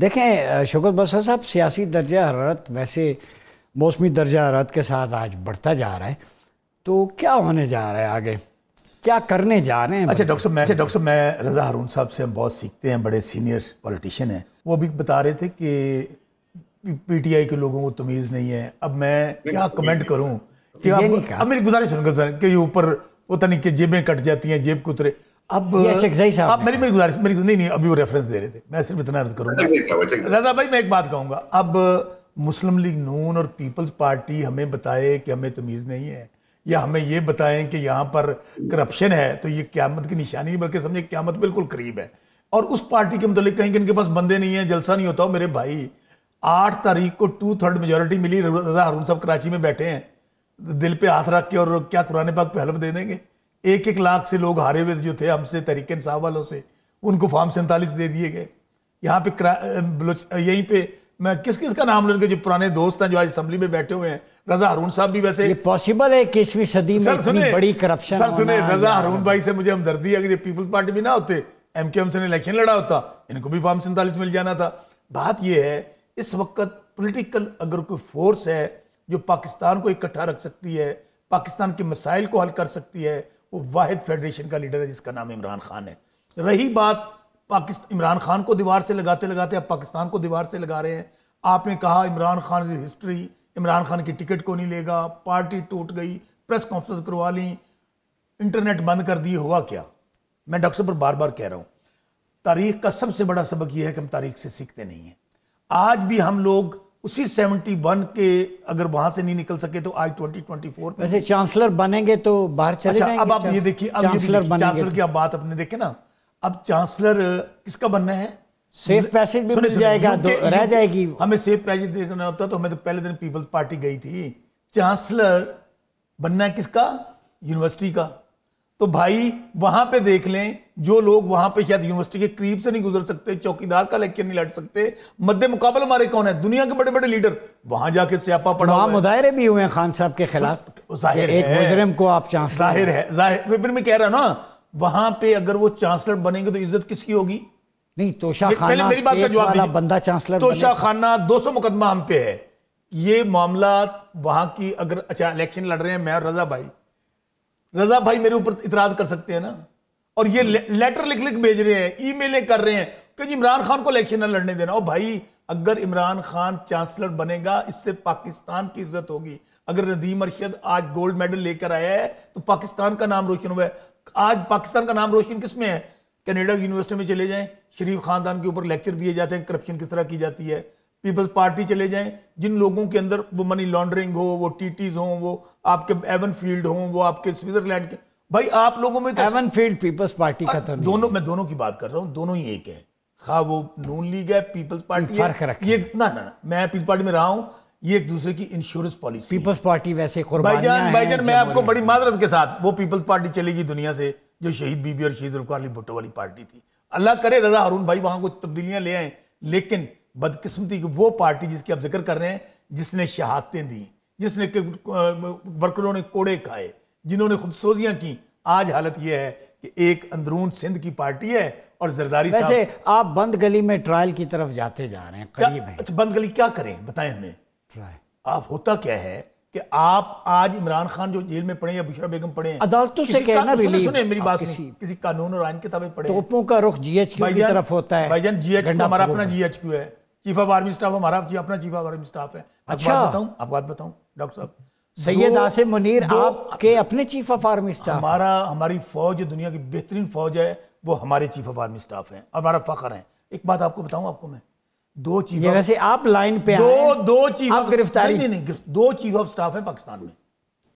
देखें शुक्र बसर साहब सियासी दर्जा हरारत वैसे मौसमी दर्जा हरारत के साथ आज बढ़ता जा रहा है तो क्या होने जा रहा है आगे क्या करने जा रहे हैं अच्छा डॉक्टर मैं अच्छा, डॉक्टर मैं रजा हारून साहब से हम बहुत सीखते हैं बड़े सीनियर पॉलिटिशियन हैं वो अभी बता रहे थे कि पीटीआई के लोगों को तमीज़ नहीं है अब मैं क्या कमेंट करूँ क्या अब मेरी गुजारिश सुनकर सर कि ऊपर पता नहीं कि जेबें कट जाती हैं जेब कुतरे अब अच्छा आप मेरी मेरी गुजारिश मेरी नहीं नहीं अभी वो रेफरेंस दे रहे थे मैं सिर्फ इतना अर्ज करूँगा रजा भाई मैं एक बात कहूँगा अब मुस्लिम लीग नून और पीपल्स पार्टी हमें बताए कि हमें तमीज़ नहीं है या हमें ये बताएं कि यहाँ पर करप्शन है तो ये क्यामत की निशानी बल्कि समझे क्यामत बिल्कुल करीब है और उस पार्टी के मतलब कहें कि इनके पास बंदे नहीं है जलसा नहीं होता हो मेरे भाई आठ तारीख को टू थर्ड मेजोरिटी मिली रजा हारून साहब कराची में बैठे हैं दिल पे हाथ रख के और क्या कुरान पाक पे हल्फ दे देंगे एक एक लाख से लोग हारे हुए जो थे हमसे तरीके साहब वालों से उनको फॉर्म सैंतालीस दे दिए गए यहाँ पे यहीं पे मैं किस किस का नाम लूँ उनके जो पुराने दोस्त हैं जो आज असम्बली में बैठे हुए हैं रजा हरून साहब भी वैसे पॉसिबल है इक्कीसवीं सदी में इतनी बड़ी करप्शन सर सुने रजा हरून भाई से मुझे हमदर्दी है अगर ये पीपल्स पार्टी भी ना होते एम के एम से इलेक्शन लड़ा होता इनको भी फॉर्म सैंतालीस मिल जाना था बात यह है इस वक्त पोलिटिकल अगर कोई फोर्स है जो पाकिस्तान को इकट्ठा रख सकती है पाकिस्तान के मसाइल को हल कर सकती है वो वाहिद फेडरेशन का लीडर है जिसका नाम इमरान खान है रही बात पाकिस्तान इमरान खान को दीवार से लगाते लगाते आप पाकिस्तान को दीवार से लगा रहे हैं आपने कहा इमरान खान की हिस्ट्री इमरान खान की टिकट को नहीं लेगा पार्टी टूट गई प्रेस कॉन्फ्रेंस करवा ली इंटरनेट बंद कर दिए हुआ क्या मैं डॉक्टर पर बार बार कह रहा हूँ तारीख का सबसे बड़ा सबक यह है कि हम तारीख से सीखते नहीं हैं आज भी हम लोग उसी 71 के अगर वहां से नहीं निकल सके तो आई 2024 वैसे चांसलर बनेंगे तो बाहर चले अच्छा, अब आप ये देखिए अब चांसलर बनेंगे चांसलर तो। की आप बात अपने देखे ना अब चांसलर किसका बनना है सेफ पैसेज भी मिल जाएगा रह जाएगी हमें सेफ पैसेज देखना होता तो हमें तो पहले दिन पीपल्स पार्टी गई थी चांसलर बनना है किसका यूनिवर्सिटी का तो भाई वहां पे देख लें जो लोग वहां पे शायद यूनिवर्सिटी के करीब से नहीं गुजर सकते चौकीदार का लेक्चर नहीं लड़ सकते मध्य मुकाबला हमारे कौन है दुनिया के बड़े बड़े लीडर वहां जाके स्यापा पढ़ा वहां मुजाहरे भी हुए हैं खान साहब के खिलाफ तो जाहिर एक मुजरम को आप चांस जाहिर है जाहिर फिर मैं कह रहा ना वहां पे अगर वो चांसलर बनेंगे तो इज्जत किसकी होगी नहीं तोशा खाना मेरी बात का जवाब बंदा चांसलर तोशा खाना 200 मुकदमा हम पे है ये मामला वहां की अगर अच्छा इलेक्शन लड़ रहे हैं मैं और रजा भाई रजा भाई मेरे ऊपर इतराज कर सकते हैं ना और ये ले, लेटर लिख लिख भेज रहे हैं ईमेलें कर रहे हैं कि इमरान खान को इलेक्शन ना लड़ने देना और भाई अगर इमरान खान चांसलर बनेगा इससे पाकिस्तान की इज्जत होगी अगर नदीम अरशद आज गोल्ड मेडल लेकर आया है तो पाकिस्तान का नाम रोशन हुआ है आज पाकिस्तान का नाम रोशन किस में है कनेडा यूनिवर्सिटी में चले जाएं शरीफ खानदान के ऊपर लेक्चर दिए जाते हैं करप्शन किस तरह की जाती है पीपल्स पार्टी चले जाएं जिन लोगों के अंदर वो मनी लॉन्ड्रिंग हो वो टीटीज हो वो आपके एवन फील्ड हो वो आपके स्विट्जरलैंड के भाई आप लोगों में एवन फील्ड पीपल्स पार्टी का तो दोनों मैं दोनों की बात कर रहा हूँ दोनों ही एक है खा वो नून लीग है पीपल्स पार्टी फर्क रख ये ना ना ना मैं पीपल्स पार्टी में रहा हूँ ये एक दूसरे की इंश्योरेंस पॉलिसी पीपल्स पार्टी वैसे भाईजान भाईजान मैं आपको बड़ी माजरत के साथ वो पीपल्स पार्टी चलेगी दुनिया से जो शहीद बीबी और शहीद जुल्फार अली भुट्टो वाली पार्टी थी अल्लाह करे रजा हारून भाई वहां कुछ तब्दीलियां ले आए लेकिन बदकिस्मती की वो पार्टी जिसकी आप जिक्र कर रहे हैं जिसने शहादतें दी जिसने वर्करों ने कोड़े खाए जिन्होंने सोजियां की आज हालत यह है कि एक अंदरून सिंध की पार्टी है और जरदारी वैसे आप बंद गली में ट्रायल की तरफ जाते जा रहे हैं करीब है अच्छा बंद गली क्या करें बताएं हमें ट्रायल आप होता क्या है कि आप आज इमरान खान जो जेल में पड़े या बुशरा बेगम पड़े अदालतों से कहना भी सुने मेरी बात किसी किसी कानून और आयन किताबें पड़े तोपों का रुख जीएचक्यू की तरफ होता है भाईजान जीएचक्यू हमारा अपना जीएचक्यू है चीफ ऑफ आर्मी स्टाफ हमारा अपना चीफ ऑफ आर्मी स्टाफ है अच्छा बताऊँ आप बात बताऊं डॉक्टर साहब सैयद आसिम मुनीर के अपने चीफ ऑफ आर्मी स्टाफ हमारा हमारी फौज दुनिया की बेहतरीन फौज है वो हमारे चीफ ऑफ आर्मी स्टाफ हैं हमारा फख्र है एक बात आपको बताऊं आपको मैं दो चीफ वैसे आप लाइन पे दो दो चीफ आप गिरफ्तारी नहीं, नहीं, नहीं दो चीफ ऑफ स्टाफ हैं पाकिस्तान में